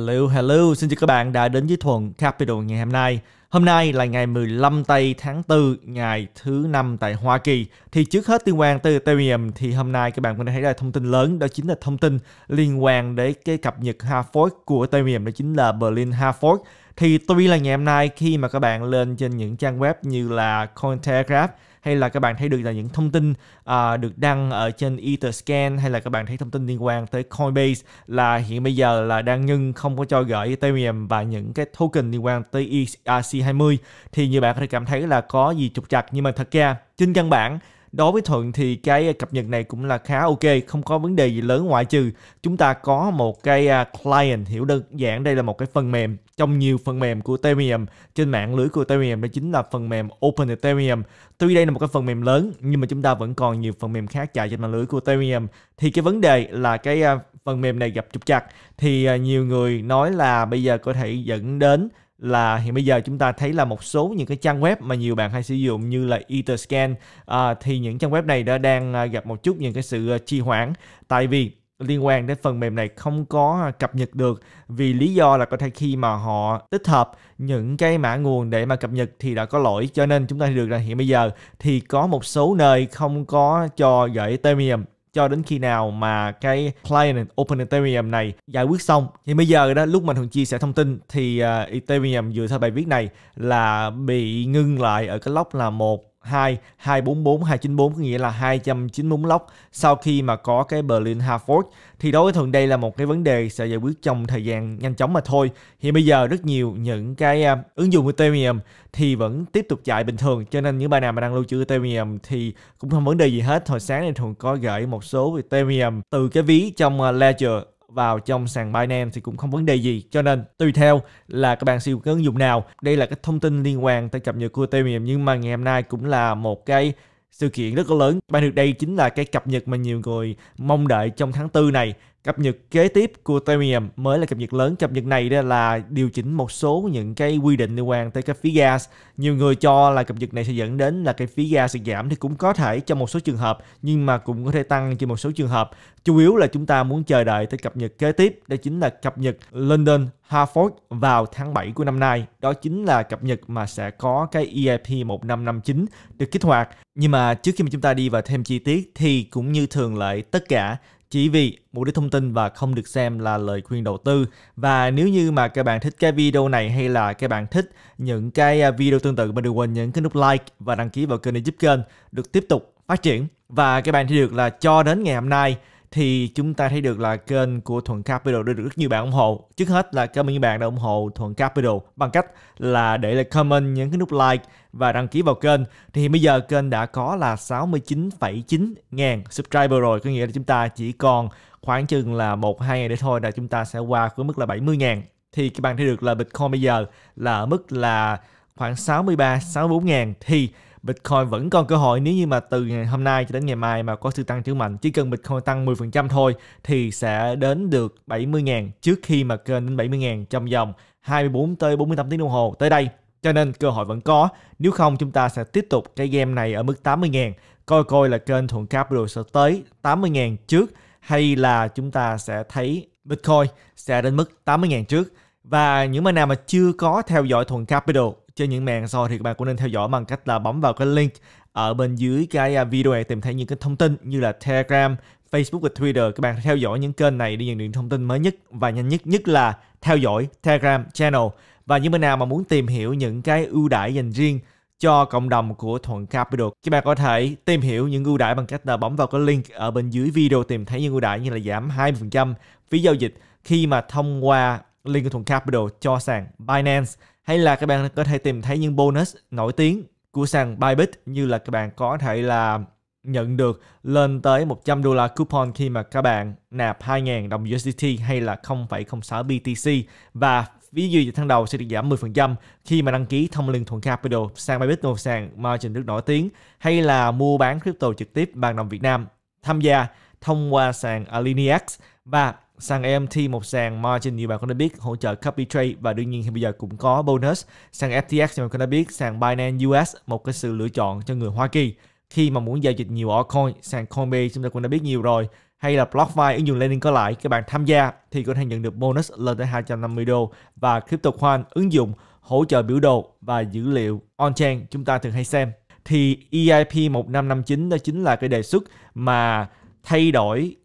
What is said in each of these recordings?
Hello, hello, xin chào các bạn đã đến với Thuận Capital ngày hôm nay. Hôm nay là ngày 15 tây tháng 4, ngày thứ năm tại Hoa Kỳ. Thì trước hết liên quan tới Ethereum thì hôm nay các bạn có thể thấy là thông tin lớn đó chính là thông tin liên quan đến cái cập nhật Half Fork của Ethereum đó chính là Berlin Half Fork thì tuy là ngày hôm nay khi mà các bạn lên trên những trang web như là Cointelegraph hay là các bạn thấy được là những thông tin uh, được đăng ở trên Etherscan hay là các bạn thấy thông tin liên quan tới Coinbase là hiện bây giờ là đang ngưng không có cho gửi Ethereum và những cái token liên quan tới ERC20 thì nhiều bạn có thể cảm thấy là có gì trục trặc nhưng mà thật ra trên căn bản đối với thuận thì cái cập nhật này cũng là khá ok không có vấn đề gì lớn ngoại trừ chúng ta có một cái à, client hiểu đơn giản đây là một cái phần mềm trong nhiều phần mềm của Ethereum trên mạng lưới của Ethereum đó chính là phần mềm Open Ethereum. Tuy đây là một cái phần mềm lớn nhưng mà chúng ta vẫn còn nhiều phần mềm khác chạy trên mạng lưới của Ethereum. Thì cái vấn đề là cái à, phần mềm này gặp trục trặc thì à, nhiều người nói là bây giờ có thể dẫn đến là hiện bây giờ chúng ta thấy là một số những cái trang web mà nhiều bạn hay sử dụng như là Etherscan à, thì những trang web này đã đang à, gặp một chút những cái sự trì hoãn tại vì liên quan đến phần mềm này không có cập nhật được vì lý do là có thể khi mà họ tích hợp những cái mã nguồn để mà cập nhật thì đã có lỗi cho nên chúng ta được là hiện bây giờ thì có một số nơi không có cho gửi Ethereum cho đến khi nào mà cái client Open Ethereum này giải quyết xong. Thì bây giờ đó lúc mình thường chia sẻ thông tin thì à, Ethereum dựa theo bài viết này là bị ngưng lại ở cái lốc là một 2, 244, 294 có nghĩa là 294 lốc sau khi mà có cái Berlin Hartford thì đối với thường đây là một cái vấn đề sẽ giải quyết trong thời gian nhanh chóng mà thôi. Hiện bây giờ rất nhiều những cái uh, ứng dụng Ethereum thì vẫn tiếp tục chạy bình thường cho nên những bài nào mà đang lưu trữ Ethereum thì cũng không vấn đề gì hết. Hồi sáng này thường có gửi một số Ethereum từ cái ví trong à, Ledger vào trong sàn Binance thì cũng không vấn đề gì. Cho nên tùy theo là các bạn sử dụng ứng dụng nào. Đây là cái thông tin liên quan tới cập nhật của Ethereum nhưng mà ngày hôm nay cũng là một cái sự kiện rất là lớn. Bạn được đây chính là cái cập nhật mà nhiều người mong đợi trong tháng 4 này Cập nhật kế tiếp của Ethereum mới là cập nhật lớn. Cập nhật này đó là điều chỉnh một số những cái quy định liên quan tới cái phí gas. Nhiều người cho là cập nhật này sẽ dẫn đến là cái phí gas sẽ giảm thì cũng có thể trong một số trường hợp nhưng mà cũng có thể tăng trên một số trường hợp. Chủ yếu là chúng ta muốn chờ đợi tới cập nhật kế tiếp đó chính là cập nhật London Harford vào tháng 7 của năm nay. Đó chính là cập nhật mà sẽ có cái EIP 1559 được kích hoạt. Nhưng mà trước khi mà chúng ta đi vào thêm chi tiết thì cũng như thường lệ tất cả chỉ vì mục đích thông tin và không được xem là lời khuyên đầu tư. Và nếu như mà các bạn thích cái video này hay là các bạn thích những cái à, video tương tự, mình đừng quên nhấn cái nút like và đăng ký vào kênh để giúp kênh được tiếp tục phát triển. Và các bạn thấy được là cho đến ngày hôm nay thì chúng ta thấy được là kênh của Thuận Capital đã được rất nhiều bạn ủng hộ. Trước hết là cảm ơn những bạn đã ủng hộ Thuận Capital bằng cách là để lại comment, nhấn cái nút like và đăng ký vào kênh. Thì bây giờ kênh đã có là 69,9 ngàn subscriber rồi, có nghĩa là chúng ta chỉ còn khoảng chừng là 1-2 ngày nữa thôi là chúng ta sẽ qua với mức là 70 ngàn. Thì các bạn thấy được là Bitcoin bây giờ là ở mức là khoảng 63-64 ngàn. Thì Bitcoin vẫn còn cơ hội nếu như mà từ ngày hôm nay cho đến ngày mai mà có sự tăng trưởng mạnh. Chỉ cần Bitcoin tăng 10% thôi thì sẽ đến được 70.000 trước khi mà kênh đến 70.000 trong vòng 24 tới 48 tiếng đồng hồ tới đây. Cho nên cơ hội vẫn có, nếu không chúng ta sẽ tiếp tục cái game này ở mức 80.000, coi coi là kênh thuận capital sẽ tới 80.000 trước hay là chúng ta sẽ thấy Bitcoin sẽ đến mức 80.000 trước. Và những bạn nào mà chưa có theo dõi Thuận Capital trên những mạng rồi thì các bạn cũng nên theo dõi bằng cách là bấm vào cái link ở bên dưới cái à, video này tìm thấy những cái thông tin như là Telegram, Facebook và Twitter. Các bạn theo dõi những kênh này để nhận được thông tin mới nhất và nhanh nhất nhất là theo dõi Telegram channel. Và những bên nào mà muốn tìm hiểu những cái ưu đãi dành riêng cho cộng đồng của Thuận Capital. Các bạn có thể tìm hiểu những ưu đãi bằng cách là bấm vào cái link ở bên dưới video tìm thấy những ưu đãi như là giảm 20% phí giao dịch khi mà thông qua link của Thuận Capital cho sàn Binance hay là các bạn có thể tìm thấy những bonus nổi tiếng của sàn Bybit như là các bạn có thể là nhận được lên tới 100 đô la coupon khi mà các bạn nạp 2.000 đồng USDT hay là 0,06 BTC và ví dụ tháng đầu sẽ được giảm 10% khi mà đăng ký thông liên thuận capital sang Bybit một sàn margin rất nổi tiếng hay là mua bán crypto trực tiếp bằng đồng Việt Nam tham gia thông qua sàn Alineax và sang AMT một sàn margin như bạn cũng đã biết hỗ trợ copy trade và đương nhiên hiện bây giờ cũng có bonus. sang FTX như bạn cũng đã biết, sàn Binance US một cái sự lựa chọn cho người Hoa Kỳ khi mà muốn giao dịch nhiều altcoin, sàn Coinbase chúng ta cũng đã biết nhiều rồi hay là BlockFi ứng dụng Lending có lãi các bạn tham gia thì có thể nhận được bonus lên tới 250 đô và CryptoQuant ứng dụng hỗ trợ biểu đồ và dữ liệu on-chain chúng ta thường hay xem thì EIP 1559 đó chính là cái đề xuất mà thay đổi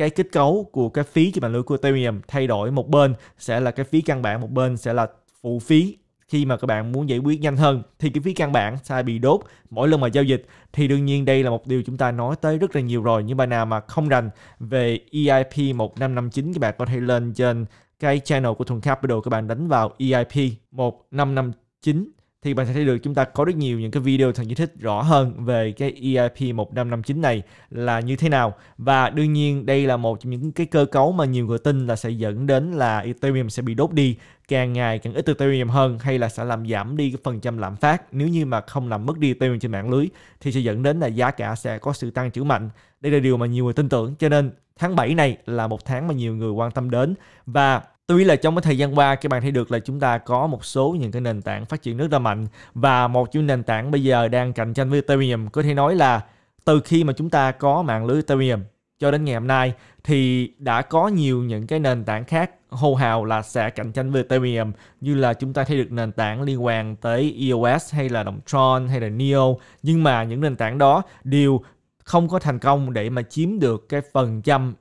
cái kết cấu của cái phí trên mạng lưới của Ethereum thay đổi một bên sẽ là cái phí căn bản một bên sẽ là phụ phí khi mà các bạn muốn giải quyết nhanh hơn thì cái phí căn bản sẽ bị đốt mỗi lần mà giao dịch thì đương nhiên đây là một điều chúng ta nói tới rất là nhiều rồi nhưng bài nào mà không rành về EIP 1559 các bạn có thể lên trên cái channel của Thuần Capital các bạn đánh vào EIP 1559 thì bạn sẽ thấy được chúng ta có rất nhiều những cái video thằng giải thích rõ hơn về cái EIP 1559 này là như thế nào và đương nhiên đây là một trong những cái cơ cấu mà nhiều người tin là sẽ dẫn đến là Ethereum sẽ bị đốt đi càng ngày càng ít Ethereum hơn hay là sẽ làm giảm đi cái phần trăm lạm phát nếu như mà không làm mất đi Ethereum trên mạng lưới thì sẽ dẫn đến là giá cả sẽ có sự tăng trưởng mạnh đây là điều mà nhiều người tin tưởng cho nên tháng 7 này là một tháng mà nhiều người quan tâm đến và tôi nghĩ là trong cái thời gian qua các bạn thấy được là chúng ta có một số những cái nền tảng phát triển rất là mạnh và một trong nền tảng bây giờ đang cạnh tranh với Ethereum có thể nói là từ khi mà chúng ta có mạng lưới Ethereum cho đến ngày hôm nay thì đã có nhiều những cái nền tảng khác hô hào là sẽ cạnh tranh với Ethereum như là chúng ta thấy được nền tảng liên quan tới EOS hay là đồng Tron hay là Neo nhưng mà những nền tảng đó đều không có thành công để mà chiếm được cái phần trăm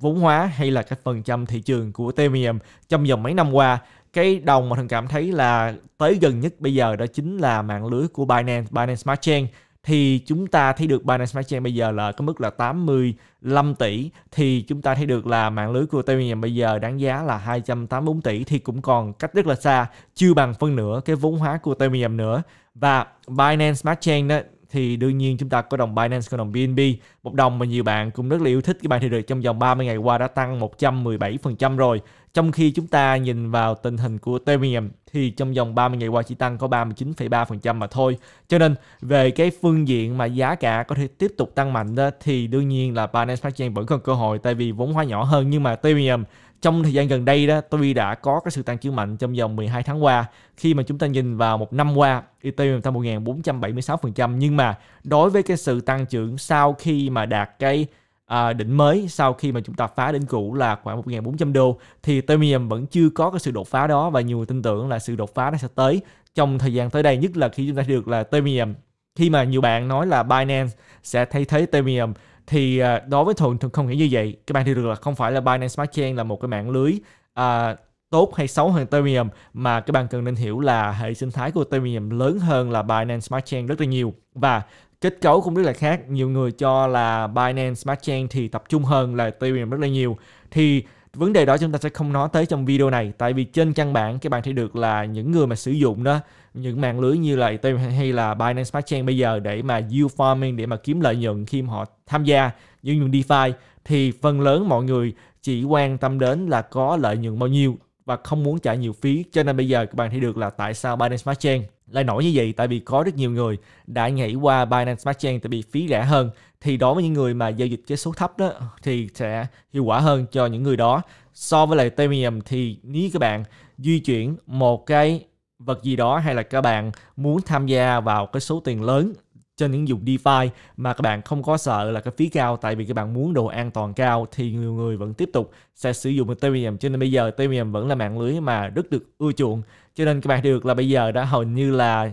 vốn hóa hay là cái phần trăm thị trường của Ethereum trong vòng mấy năm qua cái đồng mà thần cảm thấy là tới gần nhất bây giờ đó chính là mạng lưới của Binance, Binance Smart Chain thì chúng ta thấy được Binance Smart Chain bây giờ là cái mức là 85 tỷ thì chúng ta thấy được là mạng lưới của Ethereum bây giờ đáng giá là 284 tỷ thì cũng còn cách rất là xa chưa bằng phân nửa cái vốn hóa của Ethereum nữa và Binance Smart Chain đó, thì đương nhiên chúng ta có đồng Binance, có đồng BNB, một đồng mà nhiều bạn cũng rất là yêu thích. Các bạn thì được trong vòng 30 ngày qua đã tăng 117% rồi. Trong khi chúng ta nhìn vào tình hình của Ethereum thì trong vòng 30 ngày qua chỉ tăng có 39,3% mà thôi. Cho nên về cái phương diện mà giá cả có thể tiếp tục tăng mạnh đó, thì đương nhiên là Binance Smart Chain vẫn còn cơ hội tại vì vốn hóa nhỏ hơn nhưng mà Ethereum trong thời gian gần đây đó tuy đã có cái sự tăng trưởng mạnh trong vòng 12 tháng qua khi mà chúng ta nhìn vào một năm qua Ethereum tăng 1.476% nhưng mà đối với cái sự tăng trưởng sau khi mà đạt cái à, đỉnh mới sau khi mà chúng ta phá đỉnh cũ là khoảng 1.400 đô thì Ethereum vẫn chưa có cái sự đột phá đó và nhiều người tin tưởng là sự đột phá nó sẽ tới trong thời gian tới đây nhất là khi chúng ta được là Ethereum khi mà nhiều bạn nói là Binance sẽ thay thế Ethereum thì à, đối với thuận thường không nghĩ như vậy các bạn hiểu được là không phải là binance smart chain là một cái mạng lưới uh, tốt hay xấu hơn Ethereum mà các bạn cần nên hiểu là hệ sinh thái của Ethereum lớn hơn là Binance Smart Chain rất là nhiều và kết cấu cũng rất là khác nhiều người cho là Binance Smart Chain thì tập trung hơn là Ethereum rất là nhiều thì vấn đề đó chúng ta sẽ không nói tới trong video này tại vì trên căn bản các bạn thấy được là những người mà sử dụng đó những mạng lưới như là Ethereum hay là Binance Smart Chain bây giờ để mà yield farming để mà kiếm lợi nhuận khi mà họ tham gia những nhuận DeFi thì phần lớn mọi người chỉ quan tâm đến là có lợi nhuận bao nhiêu và không muốn trả nhiều phí cho nên bây giờ các bạn thấy được là tại sao Binance Smart Chain lại nổi như vậy tại vì có rất nhiều người đã nhảy qua Binance Smart Chain tại vì phí rẻ hơn thì đối với những người mà giao dịch cái số thấp đó thì sẽ hiệu quả hơn cho những người đó. So với lại Ethereum thì nếu các bạn di chuyển một cái vật gì đó hay là các bạn muốn tham gia vào cái số tiền lớn trên những dụng DeFi mà các bạn không có sợ là cái phí cao tại vì các bạn muốn độ an toàn cao thì nhiều người vẫn tiếp tục sẽ sử dụng Ethereum cho nên bây giờ Ethereum vẫn là mạng lưới mà rất được ưa chuộng cho nên các bạn được là bây giờ đã hầu như là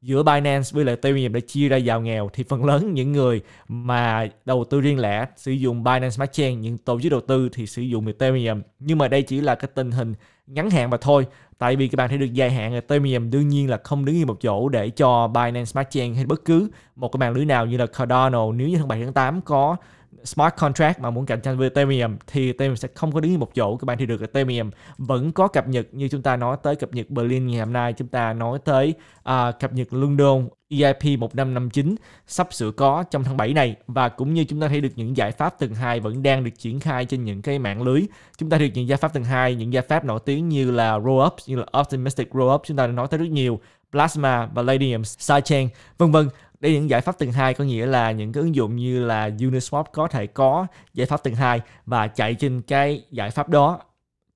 giữa Binance với lại Ethereum để chia ra giàu nghèo thì phần lớn những người mà đầu tư riêng lẻ sử dụng Binance Smart Chain những tổ chức đầu tư thì sử dụng Ethereum nhưng mà đây chỉ là cái tình hình ngắn hạn mà thôi tại vì các bạn thấy được dài hạn Ethereum đương nhiên là không đứng yên một chỗ để cho Binance Smart Chain hay bất cứ một cái mạng lưới nào như là Cardano nếu như tháng 7 tháng 8 có smart contract mà muốn cạnh tranh với Ethereum thì Ethereum sẽ không có đứng yên một chỗ các bạn thì được Ethereum vẫn có cập nhật như chúng ta nói tới cập nhật Berlin ngày hôm nay chúng ta nói tới uh, cập nhật London EIP 1559 sắp sửa có trong tháng 7 này và cũng như chúng ta thấy được những giải pháp tầng 2 vẫn đang được triển khai trên những cái mạng lưới. Chúng ta được những giải pháp tầng 2, những giải pháp nổi tiếng như là roll như là optimistic roll chúng ta đã nói tới rất nhiều, plasma, palladium, sidechain, vân vân. Đây là những giải pháp tầng 2 có nghĩa là những cái ứng dụng như là Uniswap có thể có giải pháp tầng 2 và chạy trên cái giải pháp đó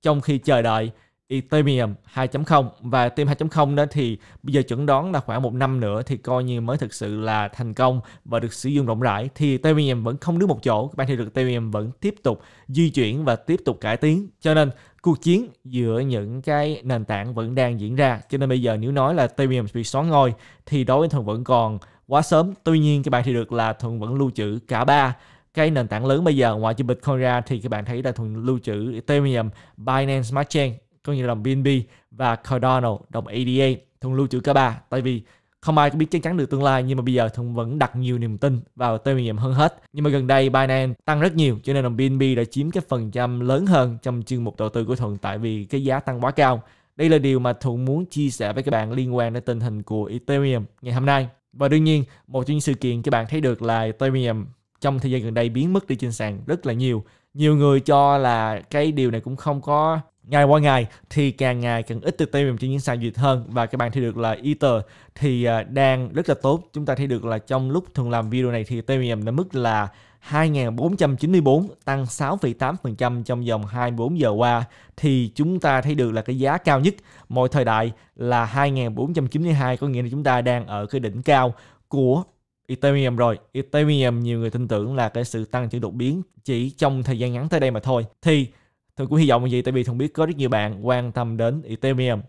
trong khi chờ đợi Ethereum 2.0 và team 2.0 đó thì bây giờ chuẩn đoán là khoảng một năm nữa thì coi như mới thực sự là thành công và được sử dụng rộng rãi thì Ethereum vẫn không đứng một chỗ các bạn thấy được Ethereum vẫn tiếp tục di chuyển và tiếp tục cải tiến cho nên cuộc chiến giữa những cái nền tảng vẫn đang diễn ra cho nên bây giờ nếu nói là Ethereum bị xóa ngôi thì đối với Thuận vẫn còn quá sớm tuy nhiên các bạn thì được là Thuận vẫn lưu trữ cả ba cái nền tảng lớn bây giờ ngoài trừ Bitcoin ra thì các bạn thấy là thuần lưu trữ Ethereum, Binance Smart Chain có nghĩa là đồng BNB và Cardano đồng ADA thường lưu trữ cả ba tại vì không ai có biết chắc chắn được tương lai nhưng mà bây giờ thường vẫn đặt nhiều niềm tin vào Ethereum hơn hết. Nhưng mà gần đây Binance tăng rất nhiều cho nên đồng BNB đã chiếm cái phần trăm lớn hơn trong chương mục đầu tư của Thuận tại vì cái giá tăng quá cao. Đây là điều mà Thuận muốn chia sẻ với các bạn liên quan đến tình hình của Ethereum ngày hôm nay. Và đương nhiên, một trong những sự kiện các bạn thấy được là Ethereum trong thời gian gần đây biến mất đi trên sàn rất là nhiều. Nhiều người cho là cái điều này cũng không có ngày qua ngày thì càng ngày càng ít tiêu tiêu trên những sàn duyệt hơn và các bạn thấy được là Ether thì à, đang rất là tốt chúng ta thấy được là trong lúc thường làm video này thì Ethereum đã mức là 2.494 tăng 6,8% trong vòng 24 giờ qua thì chúng ta thấy được là cái giá cao nhất mọi thời đại là 2.492 có nghĩa là chúng ta đang ở cái đỉnh cao của Ethereum rồi. Ethereum nhiều người tin tưởng là cái sự tăng trưởng đột biến chỉ trong thời gian ngắn tới đây mà thôi. Thì Tôi cũng hy vọng là gì tại vì Thùng biết có rất nhiều bạn quan tâm đến Ethereum